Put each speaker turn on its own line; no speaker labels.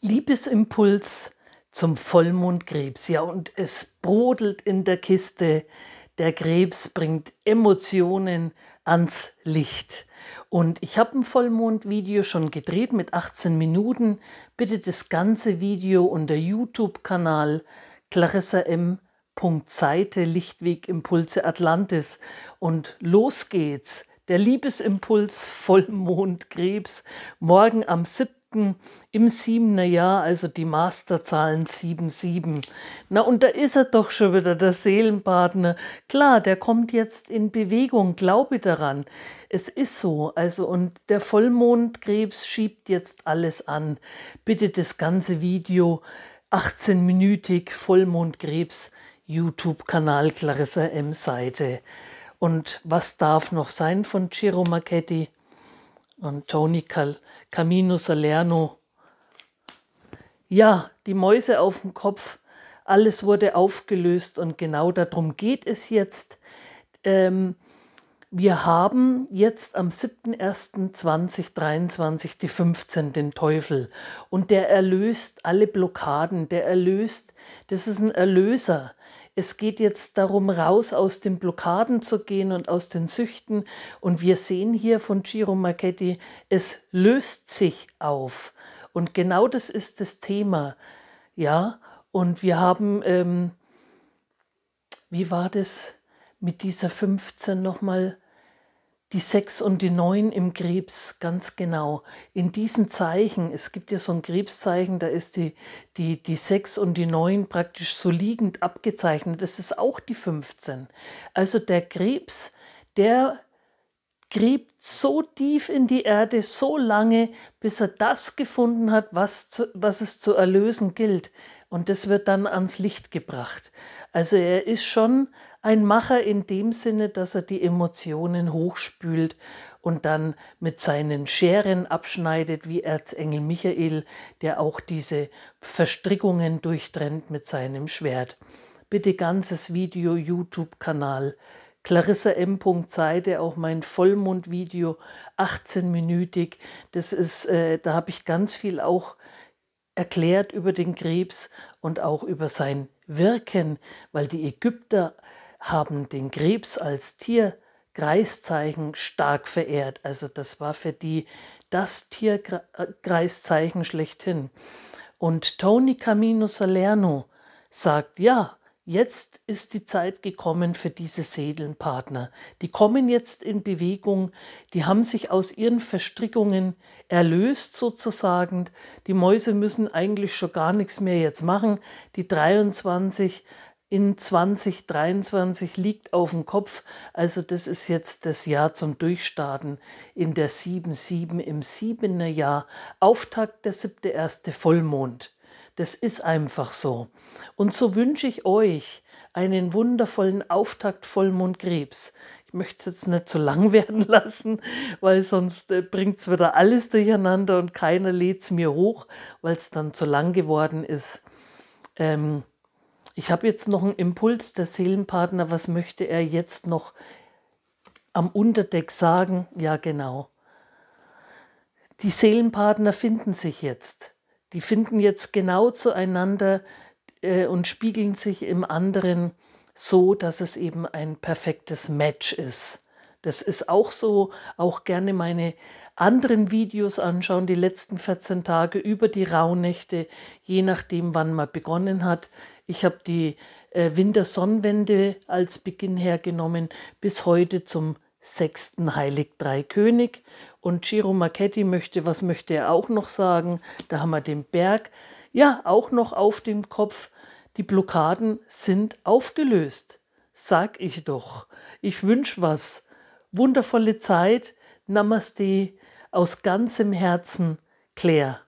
Liebesimpuls zum Vollmondkrebs. Ja, und es brodelt in der Kiste. Der Krebs bringt Emotionen ans Licht. Und ich habe ein Vollmondvideo schon gedreht mit 18 Minuten. Bitte das ganze Video unter YouTube-Kanal Clarissa M. Seite Lichtweg Impulse Atlantis. Und los geht's. Der Liebesimpuls Vollmondkrebs. Morgen am 7 siebten, im siebener Jahr, also die Masterzahlen 77. Na, und da ist er doch schon wieder, der Seelenpartner. Klar, der kommt jetzt in Bewegung, glaube daran. Es ist so, also und der Vollmondkrebs schiebt jetzt alles an. Bitte das ganze Video 18-minütig Vollmondkrebs YouTube-Kanal Clarissa M. Seite. Und was darf noch sein von Ciro Marchetti? und Tony Cal Camino Salerno. Ja, die Mäuse auf dem Kopf, alles wurde aufgelöst und genau darum geht es jetzt. Ähm, wir haben jetzt am 7.1.2023 die 15 den Teufel und der erlöst alle Blockaden, der erlöst, das ist ein Erlöser. Es geht jetzt darum, raus aus den Blockaden zu gehen und aus den Süchten. Und wir sehen hier von Giro Marchetti, es löst sich auf. Und genau das ist das Thema. Ja, und wir haben, ähm, wie war das mit dieser 15 nochmal? mal? die Sechs und die Neun im Krebs, ganz genau. In diesen Zeichen, es gibt ja so ein Krebszeichen, da ist die, die, die 6 und die Neun praktisch so liegend abgezeichnet. Das ist auch die 15. Also der Krebs, der gräbt so tief in die Erde, so lange, bis er das gefunden hat, was, zu, was es zu erlösen gilt. Und das wird dann ans Licht gebracht. Also er ist schon ein Macher in dem Sinne, dass er die Emotionen hochspült und dann mit seinen Scheren abschneidet, wie Erzengel Michael, der auch diese Verstrickungen durchtrennt mit seinem Schwert. Bitte ganzes Video YouTube-Kanal. Clarissa M. Zeide, auch mein Vollmond-Video, 18-minütig. Das ist, äh, da habe ich ganz viel auch erklärt über den Krebs und auch über sein Wirken, weil die Ägypter haben den Krebs als Tierkreiszeichen stark verehrt. Also das war für die das Tierkreiszeichen schlechthin. Und Tony Camino Salerno sagt, ja, Jetzt ist die Zeit gekommen für diese Seelenpartner. Die kommen jetzt in Bewegung, die haben sich aus ihren Verstrickungen erlöst sozusagen. Die Mäuse müssen eigentlich schon gar nichts mehr jetzt machen. Die 23 in 2023 liegt auf dem Kopf. Also das ist jetzt das Jahr zum Durchstarten in der 7-7 im siebener Jahr. Auftakt der siebte erste Vollmond. Das ist einfach so. Und so wünsche ich euch einen wundervollen Auftakt Vollmondkrebs. Ich möchte es jetzt nicht zu so lang werden lassen, weil sonst äh, bringt es wieder alles durcheinander und keiner lädt es mir hoch, weil es dann zu lang geworden ist. Ähm, ich habe jetzt noch einen Impuls der Seelenpartner. Was möchte er jetzt noch am Unterdeck sagen? Ja, genau. Die Seelenpartner finden sich jetzt. Die finden jetzt genau zueinander äh, und spiegeln sich im anderen so, dass es eben ein perfektes Match ist. Das ist auch so, auch gerne meine anderen Videos anschauen, die letzten 14 Tage über die Rauhnächte, je nachdem, wann man begonnen hat. Ich habe die äh, Wintersonnenwende als Beginn hergenommen, bis heute zum sechsten Heilig Drei König. Und Giro Marchetti möchte, was möchte er auch noch sagen? Da haben wir den Berg, ja, auch noch auf dem Kopf. Die Blockaden sind aufgelöst, sag ich doch. Ich wünsch was. Wundervolle Zeit. Namaste. Aus ganzem Herzen, Claire.